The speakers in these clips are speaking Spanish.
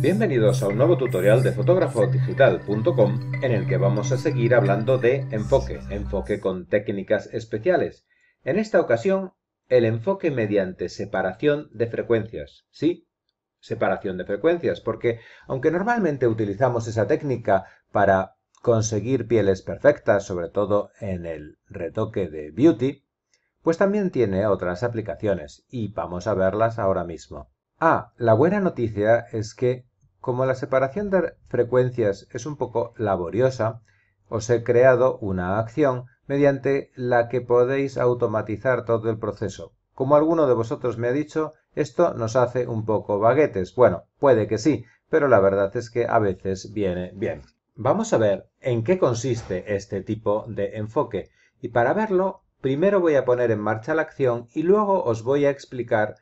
Bienvenidos a un nuevo tutorial de fotógrafodigital.com en el que vamos a seguir hablando de enfoque, enfoque con técnicas especiales. En esta ocasión, el enfoque mediante separación de frecuencias. Sí, separación de frecuencias, porque aunque normalmente utilizamos esa técnica para conseguir pieles perfectas, sobre todo en el retoque de beauty, pues también tiene otras aplicaciones y vamos a verlas ahora mismo. Ah, la buena noticia es que como la separación de frecuencias es un poco laboriosa, os he creado una acción mediante la que podéis automatizar todo el proceso. Como alguno de vosotros me ha dicho, esto nos hace un poco baguetes. Bueno, puede que sí, pero la verdad es que a veces viene bien. Vamos a ver en qué consiste este tipo de enfoque. Y para verlo, primero voy a poner en marcha la acción y luego os voy a explicar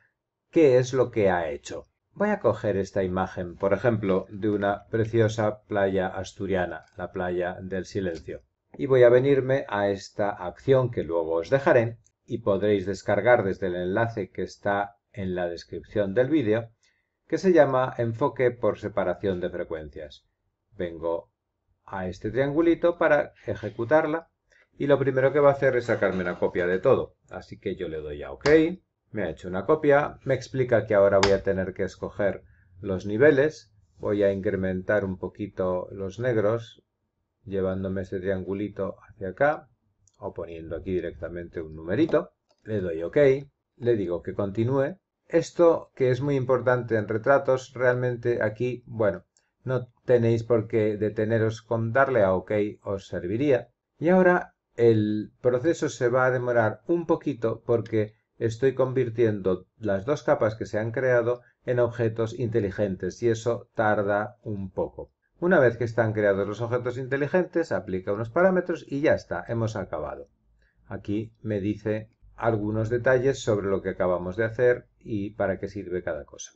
qué es lo que ha hecho voy a coger esta imagen, por ejemplo, de una preciosa playa asturiana, la playa del silencio. Y voy a venirme a esta acción que luego os dejaré y podréis descargar desde el enlace que está en la descripción del vídeo, que se llama enfoque por separación de frecuencias. Vengo a este triangulito para ejecutarla y lo primero que va a hacer es sacarme una copia de todo. Así que yo le doy a OK me ha hecho una copia, me explica que ahora voy a tener que escoger los niveles, voy a incrementar un poquito los negros, llevándome ese triangulito hacia acá, o poniendo aquí directamente un numerito, le doy OK, le digo que continúe. Esto que es muy importante en retratos, realmente aquí, bueno, no tenéis por qué deteneros con darle a OK, os serviría. Y ahora el proceso se va a demorar un poquito porque estoy convirtiendo las dos capas que se han creado en objetos inteligentes y eso tarda un poco. Una vez que están creados los objetos inteligentes, aplica unos parámetros y ya está, hemos acabado. Aquí me dice algunos detalles sobre lo que acabamos de hacer y para qué sirve cada cosa.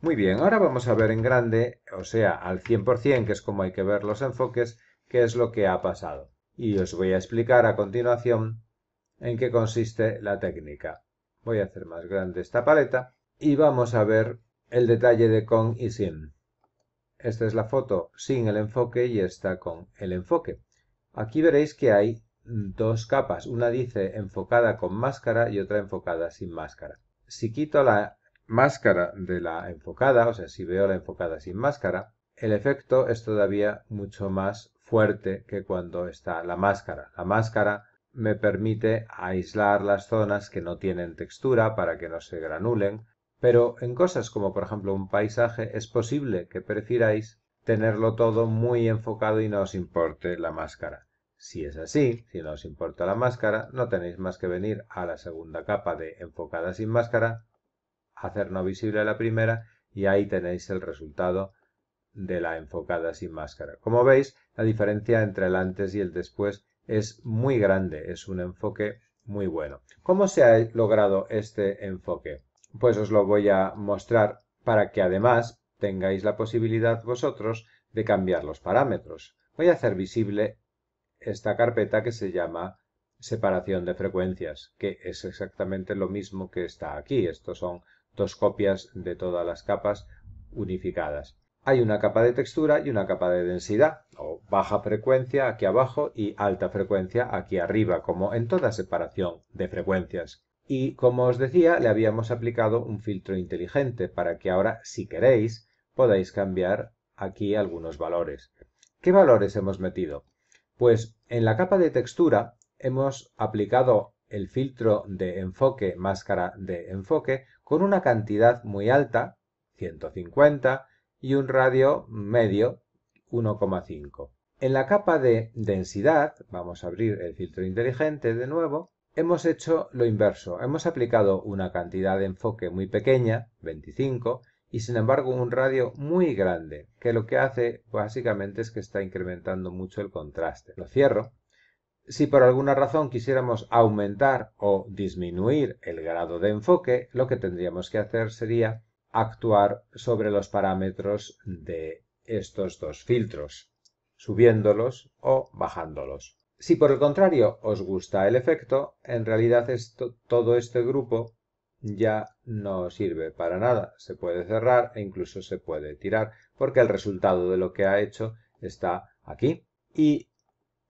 Muy bien, ahora vamos a ver en grande, o sea, al 100%, que es como hay que ver los enfoques, qué es lo que ha pasado. Y os voy a explicar a continuación en qué consiste la técnica. Voy a hacer más grande esta paleta y vamos a ver el detalle de con y sin. Esta es la foto sin el enfoque y esta con el enfoque. Aquí veréis que hay dos capas. Una dice enfocada con máscara y otra enfocada sin máscara. Si quito la máscara de la enfocada, o sea, si veo la enfocada sin máscara, el efecto es todavía mucho más fuerte que cuando está la máscara. La máscara me permite aislar las zonas que no tienen textura para que no se granulen, pero en cosas como por ejemplo un paisaje es posible que prefiráis tenerlo todo muy enfocado y no os importe la máscara. Si es así, si no os importa la máscara, no tenéis más que venir a la segunda capa de enfocada sin máscara, hacer no visible la primera y ahí tenéis el resultado de la enfocada sin máscara. Como veis, la diferencia entre el antes y el después es muy grande, es un enfoque muy bueno. ¿Cómo se ha logrado este enfoque? Pues os lo voy a mostrar para que además tengáis la posibilidad vosotros de cambiar los parámetros. Voy a hacer visible esta carpeta que se llama separación de frecuencias, que es exactamente lo mismo que está aquí. Estos son dos copias de todas las capas unificadas hay una capa de textura y una capa de densidad, o baja frecuencia aquí abajo y alta frecuencia aquí arriba, como en toda separación de frecuencias. Y como os decía, le habíamos aplicado un filtro inteligente para que ahora, si queréis, podáis cambiar aquí algunos valores. ¿Qué valores hemos metido? Pues en la capa de textura hemos aplicado el filtro de enfoque, máscara de enfoque, con una cantidad muy alta, 150, y un radio medio 1,5. En la capa de densidad, vamos a abrir el filtro inteligente de nuevo, hemos hecho lo inverso. Hemos aplicado una cantidad de enfoque muy pequeña, 25, y sin embargo un radio muy grande, que lo que hace básicamente es que está incrementando mucho el contraste. Lo cierro. Si por alguna razón quisiéramos aumentar o disminuir el grado de enfoque, lo que tendríamos que hacer sería actuar sobre los parámetros de estos dos filtros, subiéndolos o bajándolos. Si por el contrario os gusta el efecto, en realidad esto, todo este grupo ya no sirve para nada. Se puede cerrar e incluso se puede tirar porque el resultado de lo que ha hecho está aquí. Y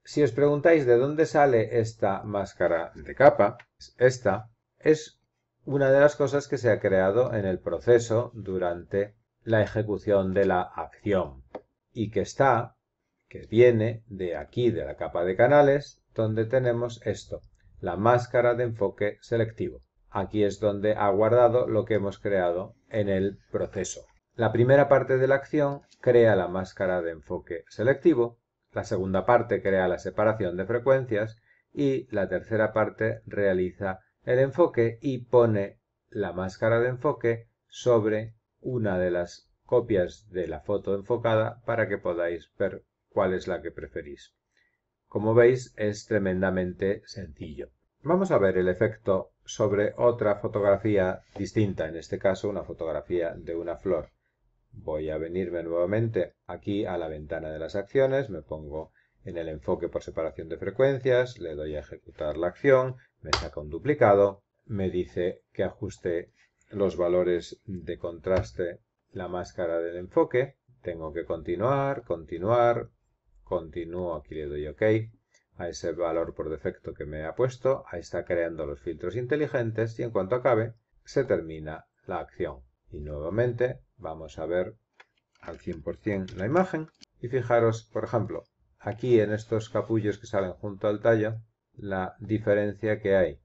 si os preguntáis de dónde sale esta máscara de capa, esta es una de las cosas que se ha creado en el proceso durante la ejecución de la acción y que está, que viene de aquí, de la capa de canales, donde tenemos esto, la máscara de enfoque selectivo. Aquí es donde ha guardado lo que hemos creado en el proceso. La primera parte de la acción crea la máscara de enfoque selectivo, la segunda parte crea la separación de frecuencias y la tercera parte realiza el enfoque y pone la máscara de enfoque sobre una de las copias de la foto enfocada para que podáis ver cuál es la que preferís. Como veis es tremendamente sencillo. Vamos a ver el efecto sobre otra fotografía distinta, en este caso una fotografía de una flor. Voy a venirme nuevamente aquí a la ventana de las acciones, me pongo en el enfoque por separación de frecuencias le doy a ejecutar la acción, me saca un duplicado, me dice que ajuste los valores de contraste la máscara del enfoque, tengo que continuar, continuar, continúo, aquí le doy OK, a ese valor por defecto que me ha puesto, ahí está creando los filtros inteligentes y en cuanto acabe se termina la acción. Y nuevamente vamos a ver al 100% la imagen y fijaros, por ejemplo, aquí en estos capullos que salen junto al tallo la diferencia que hay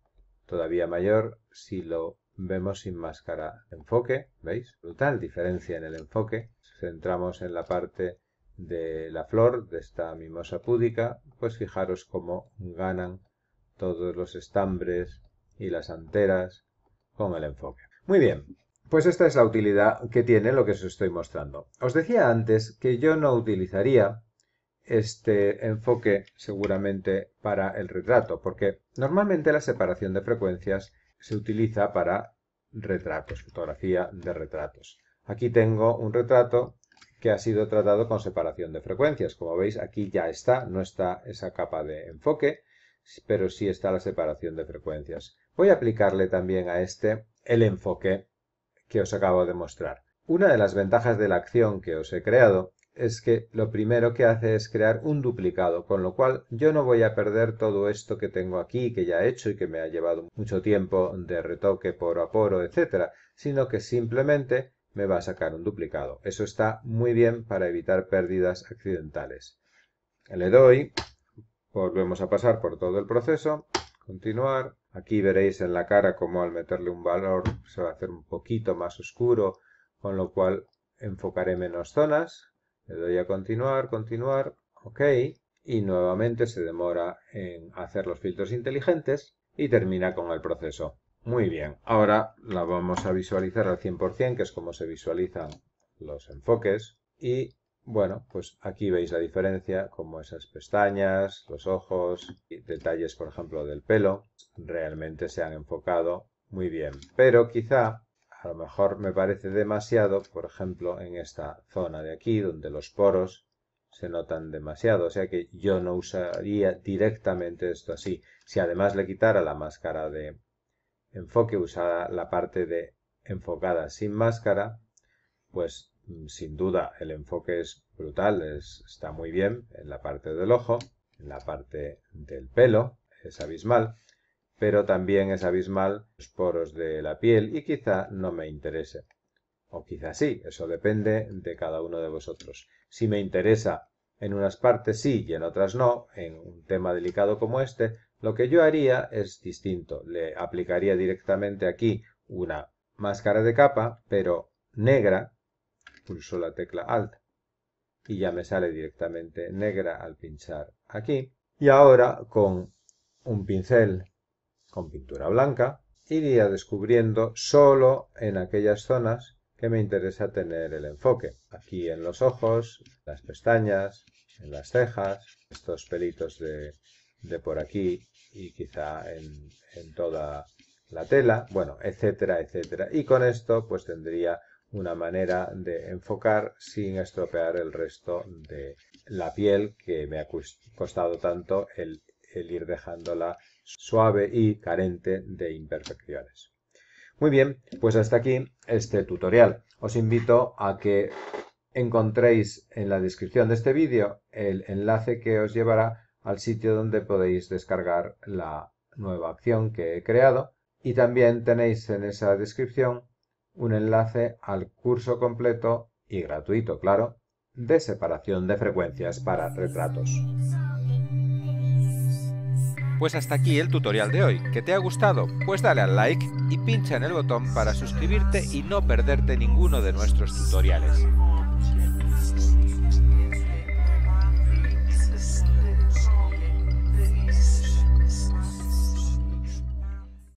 todavía mayor si lo vemos sin máscara enfoque veis brutal diferencia en el enfoque Si centramos en la parte de la flor de esta mimosa púdica pues fijaros cómo ganan todos los estambres y las anteras con el enfoque muy bien pues esta es la utilidad que tiene lo que os estoy mostrando os decía antes que yo no utilizaría este enfoque seguramente para el retrato, porque normalmente la separación de frecuencias se utiliza para retratos, fotografía de retratos. Aquí tengo un retrato que ha sido tratado con separación de frecuencias. Como veis, aquí ya está, no está esa capa de enfoque, pero sí está la separación de frecuencias. Voy a aplicarle también a este el enfoque que os acabo de mostrar. Una de las ventajas de la acción que os he creado es que lo primero que hace es crear un duplicado, con lo cual yo no voy a perder todo esto que tengo aquí, que ya he hecho y que me ha llevado mucho tiempo de retoque poro a poro, etcétera, sino que simplemente me va a sacar un duplicado. Eso está muy bien para evitar pérdidas accidentales. Le doy, volvemos a pasar por todo el proceso, continuar. Aquí veréis en la cara cómo al meterle un valor se va a hacer un poquito más oscuro, con lo cual enfocaré menos zonas le doy a continuar, continuar, ok. Y nuevamente se demora en hacer los filtros inteligentes y termina con el proceso. Muy bien, ahora la vamos a visualizar al 100%, que es como se visualizan los enfoques. Y bueno, pues aquí veis la diferencia, como esas pestañas, los ojos, detalles por ejemplo del pelo, realmente se han enfocado muy bien. Pero quizá a lo mejor me parece demasiado, por ejemplo, en esta zona de aquí, donde los poros se notan demasiado. O sea que yo no usaría directamente esto así. Si además le quitara la máscara de enfoque, usara la parte de enfocada sin máscara, pues mm, sin duda el enfoque es brutal, está muy bien en la parte del ojo, en la parte del pelo, es abismal pero también es abismal los poros de la piel y quizá no me interese. O quizá sí, eso depende de cada uno de vosotros. Si me interesa en unas partes sí y en otras no, en un tema delicado como este, lo que yo haría es distinto. Le aplicaría directamente aquí una máscara de capa, pero negra. Pulso la tecla Alt y ya me sale directamente negra al pinchar aquí. Y ahora con un pincel con pintura blanca, iría descubriendo solo en aquellas zonas que me interesa tener el enfoque. Aquí en los ojos, las pestañas, en las cejas, estos pelitos de, por aquí y quizá en, toda la tela, bueno, etcétera, etcétera. Y con esto pues tendría una manera de enfocar sin estropear el resto de la piel que me ha costado tanto el ir dejándola suave y carente de imperfecciones. Muy bien, pues hasta aquí este tutorial. Os invito a que encontréis en la descripción de este vídeo el enlace que os llevará al sitio donde podéis descargar la nueva acción que he creado y también tenéis en esa descripción un enlace al curso completo y gratuito, claro, de separación de frecuencias para retratos. Pues hasta aquí el tutorial de hoy, ¿que te ha gustado? Pues dale al like y pincha en el botón para suscribirte y no perderte ninguno de nuestros tutoriales.